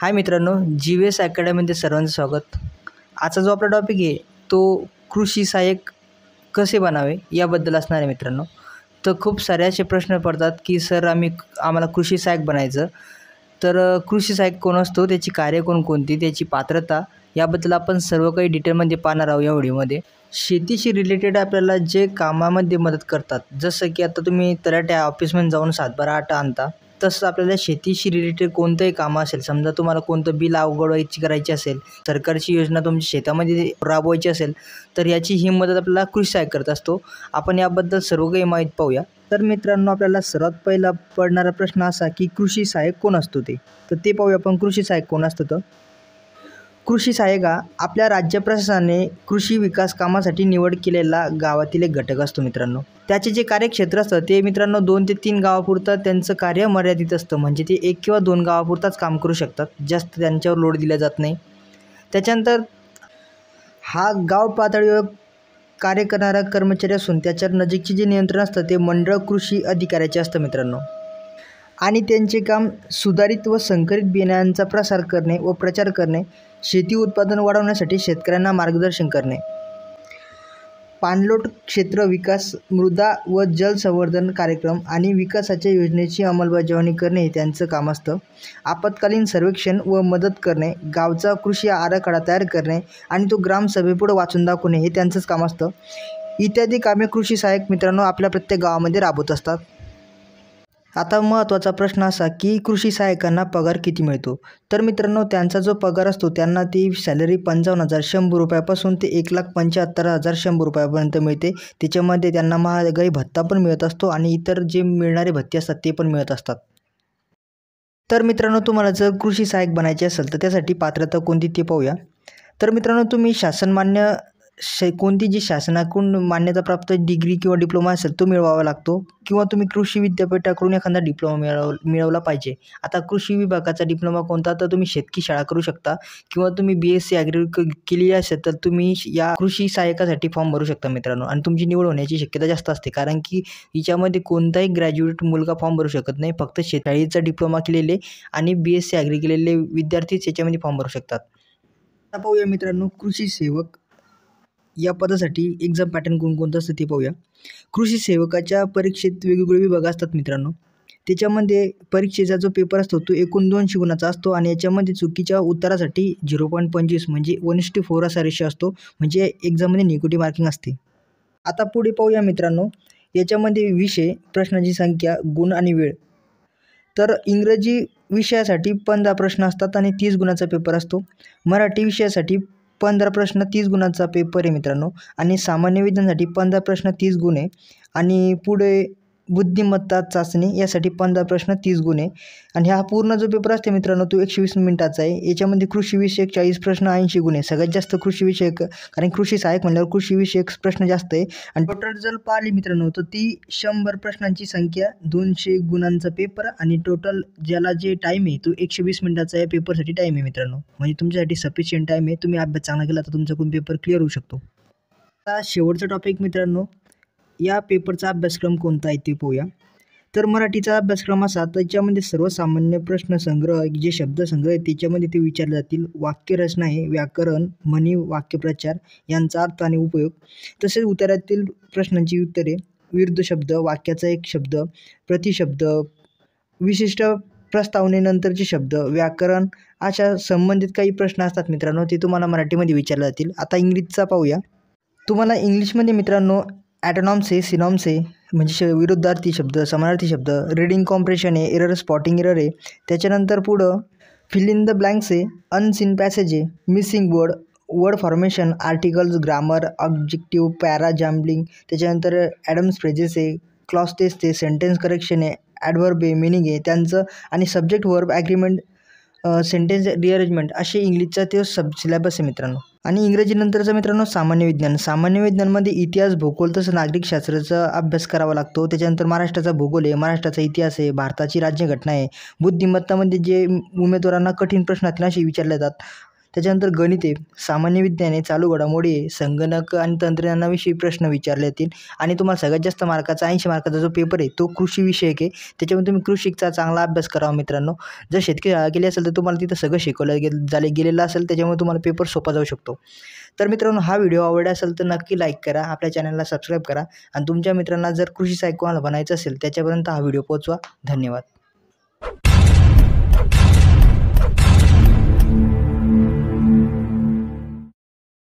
हाय मित्रांनो G V S अकॅडमीमध्ये सर्वांचं स्वागत आजचा जो आपला टॉपिक आहे तो कृषी सहाय्यक कसे बनावे याबद्दल असणार आहे मित्रांनो तर खूप सारे असे प्रश्न पडतात की सर आम्ही आम्हाला कृषी सहाय्यक बनायचं तर कृषी सहाय्यक कोण असतो त्याची कार्य कोण कोणती त्याची पात्रता याबद्दल आपण सर्व काही डिटेलमध्ये पाहणार आहोत या व्हिडिओमध्ये शेतीशी रिलेटेड आपल्याला जे कामामध्ये मदत करतात जसं की आता तुम्ही तलाट्या ऑफिसमध्ये जाऊन सातबारा आठ आणता तसंच आपल्याला शेतीशी रिलेटेड कोणतंही काम असेल समजा तुम्हाला कोणतं बिल अवघडवायची करायची असेल सरकारची योजना तुमच्या शेतामध्ये राबवायची असेल तर याची ही मदत आपल्याला कृषी सहाय्य करत असतो आपण याबद्दल सर्व काही माहीत पाहूया तर मित्रांनो आपल्याला सर्वात पहिला पडणारा प्रश्न असा की कृषी सहाय्यक कोण असतो ते तर ते पाहूया आपण कृषी सहाय्यक कोण असतं तर कृषी सहाय्यका आपल्या राज्य प्रशासनाने कृषी विकास कामासाठी निवड केलेला गावातील एक घटक असतो मित्रांनो त्याचे जे कार्यक्षेत्र असतं ते मित्रांनो दोन ते तीन गावापुरतं त्यांचं कार्य मर्यादित असतं म्हणजे ते एक किंवा दोन गावापुरताच काम करू शकतात जास्त त्यांच्यावर लोड दिला जात नाही त्याच्यानंतर हा गाव पातळीवर कार्य करणारा कर्मचारी असून त्याच्या नजीकचे जे नियंत्रण असतं ते मंडळ कृषी अधिकाऱ्याचे असतं मित्रांनो आणि त्यांचे काम सुधारित व संकरित बियाणांचा प्रसार करणे व प्रचार करणे शेती उत्पादन वाढवण्यासाठी शेतकऱ्यांना मार्गदर्शन करणे पाणलोट क्षेत्र विकास मृदा व जल संवर्धन कार्यक्रम आणि विकासाच्या योजनेची अंमलबजावणी करणे हे त्यांचं काम असतं आपत्कालीन सर्वेक्षण व मदत करणे गावचा कृषी आराखडा तयार करणे आणि तो ग्रामसभेपुढं वाचून दाखवणे हे त्यांचंच काम असतं इत्यादी कामे कृषी सहाय्यक मित्रांनो आपल्या प्रत्येक गावामध्ये राबवत असतात आता महत्त्वाचा प्रश्न असा की कृषी सहाय्यकांना पगार किती मिळतो तर मित्रांनो त्यांचा जो पगार असतो त्यांना ती सॅलरी पंचावन्न हजार शंभर रुपयापासून ते एक लाख पंच्याहत्तर हजार शंभर रुपयापर्यंत मिळते त्याच्यामध्ये त्यांना महागाई भत्ता पण मिळत असतो आणि इतर जे मिळणारे भत्ते असतात ते पण मिळत असतात तर मित्रांनो तुम्हाला जर कृषी सहाय्यक बनायचे असेल तर त्यासाठी पात्रता कोणती ते पाहूया तर मित्रांनो तुम्ही शासनमान्य शै कोणती जी शासनाकडून मान्यताप्राप्त डिग्री किंवा डिप्लोमा असेल तो मिळवावा लागतो किंवा तुम्ही कृषी विद्यापीठाकडून एखादा डिप्लोमा मिळव मिळवला पाहिजे आता कृषी विभागाचा डिप्लोमा कोणता तर तुम्ही शेतकी शाळा करू शकता किंवा तुम्ही बी एस सी ॲग्री केली असेल तर तुम्ही या कृषी सहाय्यकासाठी फॉर्म भरू शकता मित्रांनो आणि तुमची निवड होण्याची शक्यता जास्त असते कारण की हिच्यामध्ये कोणताही ग्रॅज्युएट मुलगा फॉर्म भरू शकत नाही फक्त शेतशाळीचा डिप्लोमा केलेले आणि बी एस सी ॲग्री केलेले विद्यार्थीच याच्यामध्ये फॉर्म भरू शकतात आता पाहूया मित्रांनो कृषी सेवक या पदासाठी एक्झाम पॅटर्न कोणकोणतं असतं ते पाहूया कृषी सेवकाच्या परीक्षेत वेगवेगळे विभाग असतात मित्रांनो त्याच्यामध्ये परीक्षेचा जो पेपर असतो तो एकूण दोनशे गुणाचा असतो आणि याच्यामध्ये चुकीच्या उत्तरासाठी झिरो पॉईंट पंचवीस म्हणजे वन टू फोर असा रेशो असतो म्हणजे एक्झाममध्ये निगेटिव्ह मार्किंग असते आता पुढे पाहूया मित्रांनो याच्यामध्ये विषय प्रश्नांची संख्या गुण आणि वेळ तर इंग्रजी विषयासाठी पंधरा प्रश्न असतात आणि तीस गुणाचा पेपर असतो मराठी विषयासाठी पंधरा प्रश्न तीस गुणांचा पेपर आहे मित्रांनो आणि सामान्य विज्ञानासाठी पंधरा प्रश्न तीस गुण आहे आणि पुढे बुद्धिमत्ता चाचणी यासाठी पंधरा प्रश्न तीस गुण आहे आणि हा पूर्ण जो पेपर असते मित्रांनो तो एकशे वीस मिनिटाचा आहे याच्यामध्ये कृषीविषयक चाळीस प्रश्न ऐंशी गुण सगळ्यात जास्त कृषीविषयक कारण कृषी सहाय्यक म्हणल्यावर कृषीविषयक प्रश्न जास्त आहे आणि टोटल जर पाहिली मित्रांनो तर ती शंभर प्रश्नांची संख्या दोनशे गुणांचा पेपर आणि टोटल ज्याला जे टाईम आहे तो एकशे वीस मिनिटाचा या पेपरसाठी टाईम आहे मित्रांनो म्हणजे तुमच्यासाठी सफिशियंट टाईम आहे तुम्ही अभ्यास चांगला केला तर तुमचा कोण पेपर क्लिअर होऊ शकतो शेवटचा टॉपिक मित्रांनो या पेपरचा अभ्यासक्रम कोणता आहे ते पाहूया तर मराठीचा अभ्यासक्रम असा त्याच्यामध्ये सर्वसामान्य संग्रह जे शब्दसंग्रह आहे त्याच्यामध्ये ते विचारले जातील वाक्यरचना आहे व्याकरण म्हणी वाक्यप्रचार यांचा अर्थ आणि उपयोग तसेच उत्तरातील प्रश्नांची उत्तरे विरुद्ध शब्द वाक्याचा एक शब्द प्रतिशब्द विशिष्ट प्रस्तावनेनंतरचे शब्द व्याकरण अशा संबंधित काही प्रश्न असतात मित्रांनो ते तुम्हाला मराठीमध्ये विचारले जातील आता इंग्लिशचा पाहूया तुम्हाला इंग्लिशमध्ये मित्रांनो सिनॉम्स आहे म्हणजे श विरुद्धार्थी शब्द समानार्थी शब्द रिडिंग कॉम्प्रेशन आहे एरर स्पॉटिंग एरर आहे त्याच्यानंतर पुढं फिल इन द ब्लँक्स आहे अनसिन पॅसेज आहे missing word word formation articles grammar objective para jumbling त्याच्यानंतर ॲडम्स फ्रेजेस आहे क्लॉस टेस्ट आहे सेंटेन्स करेक्शन आहे ॲडव्हर्ब आहे मिनिंग आहे त्यांचं आणि subject verb agreement sentence rearrangement असे इंग्लिशचा ते सब सिलेबस आहे मित्रांनो आणि इंग्रजीनंतरचं मित्रांनो सामान्य विज्ञान सामान्य विज्ञानमध्ये इतिहास भूगोल तसं नागरिकशास्त्राचा अभ्यास करावा लागतो त्याच्यानंतर महाराष्ट्राचा भूगोल आहे महाराष्ट्राचा इतिहास आहे भारताची राज्यघटना आहे बुद्धिमत्तामध्ये जे उमेदवारांना कठीण प्रश्न असतील असे विचारले जातात त्याच्यानंतर गणिते सामान्य विज्ञाने चालू घडामोडी संगणक आणि तंत्रज्ञानाविषयी प्रश्न विचारले जातील आणि तुम्हाला सगळ्यात जास्त मार्काचा ऐंशी मार्काचा जो पेपर आहे तो कृषी विषयक आहे त्याच्यामुळे तुम्ही कृषीचा चांगला अभ्यास करावा मित्रांनो जर शेतकरी गेले असेल तर तुम्हाला तिथं सगळं शिकवलं गे झाले गेलेलं असेल त्याच्यामुळे तुम्हाला पेपर सोपा जाऊ शकतो तर मित्रांनो हा व्हिडिओ आवडला असेल तर नक्की लाईक करा आपल्या चॅनलला सबस्क्राईब करा आणि तुमच्या मित्रांना जर कृषी सायकोला बनायचं असेल त्याच्यापर्यंत हा व्हिडिओ पोहोचवा धन्यवाद